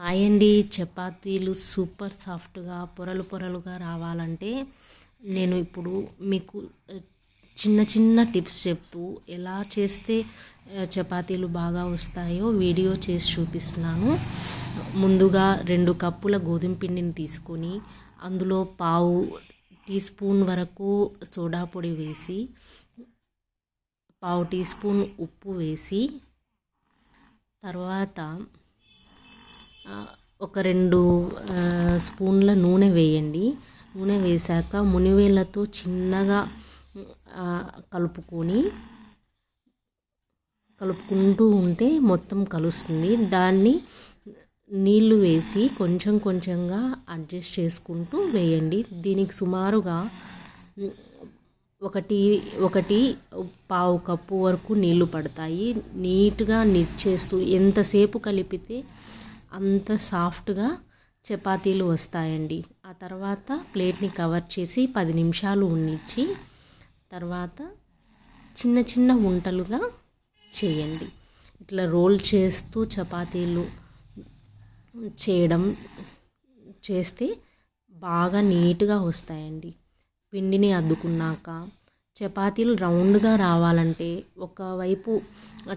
hi అండి చపాతీలు super సాఫ్ట్గా పొరలు పొరలుగా రావాలంటే నేను ఇప్పుడు మీకు చిన్న చిన్న టిప్స్ చెప్తూ ఎలా చేస్తే చపాతీలు బాగా వస్తాయో వీడియో చేసి చూపిస్తున్నాను ముందుగా రెండు కప్పుల గోధుమ పిండిని తీసుకొని అందులో పావు టీ స్పూన్ వరకు సోడా పొడి వేసి పావు టీ స్పూన్ ఉప్పు వేసి తర్వాత ఒక రెండు స్పూన్ల నూనె వేయండి నూనె వేశాక మునివేళ్ళతో చిన్నగా కలుపుకొని కలుపుకుంటూ ఉంటే మొత్తం కలుస్తుంది దాన్ని నీళ్లు వేసి కొంచెం కొంచెంగా అడ్జస్ట్ చేసుకుంటూ వేయండి దీనికి సుమారుగా ఒకటి ఒకటి పావు కప్పు వరకు నీళ్లు పడతాయి నీట్గా నిచ్చేస్తూ ఎంతసేపు కలిపితే అంత సాఫ్ట్గా చపాతీలు వస్తాయండి ఆ తర్వాత ప్లేట్ని కవర్ చేసి పది నిమిషాలు ఉండిచ్చి తర్వాత చిన్న చిన్న వంటలుగా చేయండి ఇట్లా రోల్ చేస్తూ చపాతీలు చేయడం చేస్తే బాగా నీట్గా వస్తాయండి పిండిని అద్దుకున్నాక చపాతీలు రౌండ్గా రావాలంటే ఒకవైపు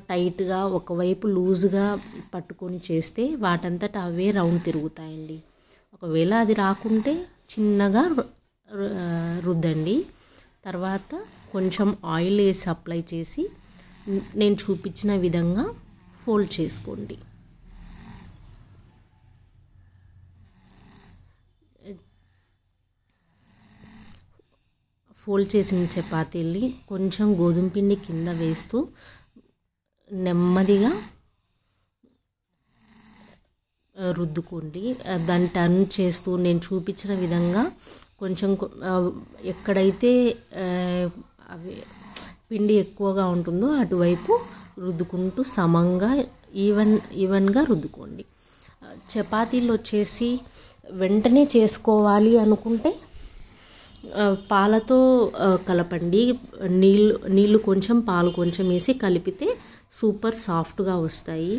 టైట్గా ఒకవైపు లూజ్గా పట్టుకొని చేస్తే వాటంతట అవే రౌండ్ తిరుగుతాయండి ఒకవేళ అది రాకుంటే చిన్నగా రుద్దండి తర్వాత కొంచెం ఆయిల్ వేసి అప్లై చేసి నేను చూపించిన విధంగా ఫోల్డ్ చేసుకోండి ఫోల్డ్ చేసిన చపాతీల్ని కొంచెం గోధుమ పిండి కింద వేస్తూ నెమ్మదిగా రుద్దుకోండి దాన్ని టర్న్ చేస్తూ నేను చూపించిన విధంగా కొంచెం ఎక్కడైతే అవి పిండి ఎక్కువగా ఉంటుందో అటువైపు రుద్దుకుంటూ సమంగా ఈవెన్ ఈవెన్గా రుద్దుకోండి చపాతీలు వచ్చేసి వెంటనే చేసుకోవాలి అనుకుంటే పాలతో కలపండి నీళ్ళు నీళ్ళు కొంచెం పాలు కొంచెం వేసి కలిపితే సూపర్ సాఫ్ట్గా వస్తాయి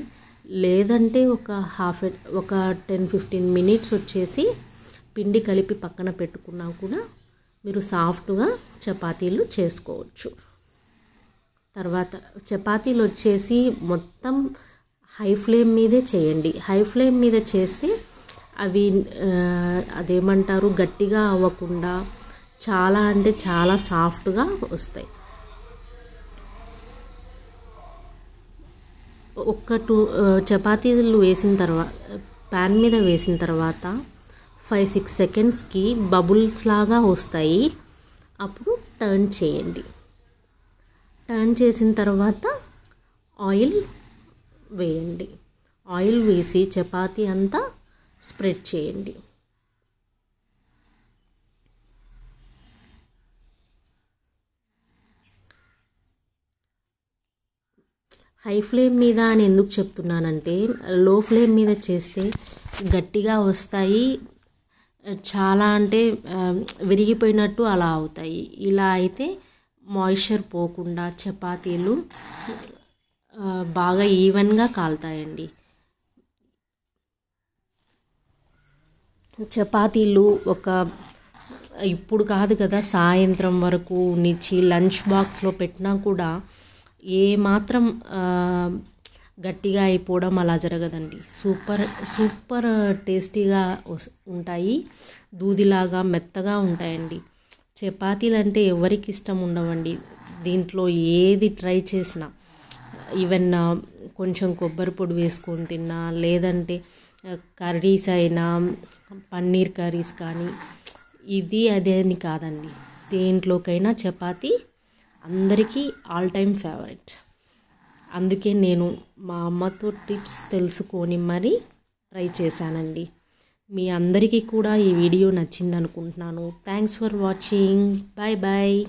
లేదంటే ఒక హాఫ్ ఒక టెన్ ఫిఫ్టీన్ మినిట్స్ వచ్చేసి పిండి కలిపి పక్కన పెట్టుకున్నా కూడా మీరు సాఫ్ట్గా చపాతీలు చేసుకోవచ్చు తర్వాత చపాతీలు వచ్చేసి మొత్తం హై ఫ్లేమ్ మీదే చేయండి హై ఫ్లేమ్ మీద చేస్తే అవి అదేమంటారు గట్టిగా అవ్వకుండా చాలా అంటే చాలా సాఫ్ట్గా వస్తాయి ఒక్క టూ చపాతీలు వేసిన తర్వాత ప్యాన్ మీద వేసిన తర్వాత ఫైవ్ సిక్స్ సెకండ్స్కి బబుల్స్ లాగా వస్తాయి అప్పుడు టర్న్ చేయండి టర్న్ చేసిన తర్వాత ఆయిల్ వేయండి ఆయిల్ వేసి చపాతీ అంతా స్ప్రెడ్ చేయండి హై ఫ్లేమ్ మీద అని ఎందుకు చెప్తున్నానంటే లో ఫ్లేమ్ మీద చేస్తే గట్టిగా వస్తాయి చాలా అంటే విరిగిపోయినట్టు అలా అవుతాయి ఇలా అయితే మాయిశ్చర్ పోకుండా చపాతీలు బాగా ఈవెన్గా కాలుతాయండి చపాతీలు ఒక ఇప్పుడు కాదు కదా సాయంత్రం వరకు నిచ్చి లంచ్ బాక్స్లో పెట్టినా కూడా ఏమాత్రం గట్టిగా అయిపోవడం అలా జరగదండి సూపర్ సూపర్ టేస్టీగా ఉంటాయి దూదిలాగా మెత్తగా ఉంటాయండి చపాతీలు అంటే ఎవరికి ఇష్టం ఉండవండి దీంట్లో ఏది ట్రై చేసినా ఈవెన్ కొంచెం కొబ్బరి పొడి వేసుకొని తిన్నా లేదంటే కర్రీస్ అయినా పన్నీర్ కర్రీస్ కానీ ఇది అదే అని కాదండి దేంట్లోకైనా చపాతీ అందరికీ ఆల్ టైమ్ ఫేవరెట్ అందుకే నేను మా అమ్మతో టిప్స్ తెలుసుకొని మరీ ట్రై చేశానండి మీ అందరికీ కూడా ఈ వీడియో నచ్చింది అనుకుంటున్నాను thanks for watching bye bye